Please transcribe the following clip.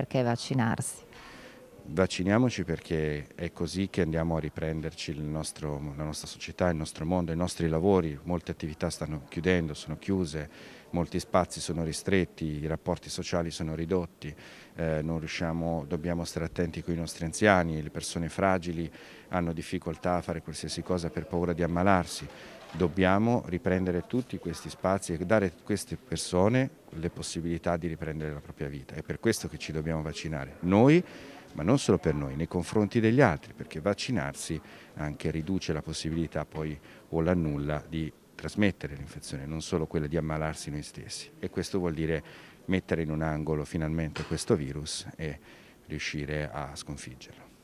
perché vaccinarsi vacciniamoci perché è così che andiamo a riprenderci nostro, la nostra società, il nostro mondo, i nostri lavori, molte attività stanno chiudendo, sono chiuse, molti spazi sono ristretti, i rapporti sociali sono ridotti, eh, riusciamo, dobbiamo stare attenti con i nostri anziani, le persone fragili hanno difficoltà a fare qualsiasi cosa per paura di ammalarsi. Dobbiamo riprendere tutti questi spazi e dare a queste persone le possibilità di riprendere la propria vita. È per questo che ci dobbiamo vaccinare. Noi ma non solo per noi, nei confronti degli altri, perché vaccinarsi anche riduce la possibilità poi o l'annulla di trasmettere l'infezione, non solo quella di ammalarsi noi stessi. E questo vuol dire mettere in un angolo finalmente questo virus e riuscire a sconfiggerlo.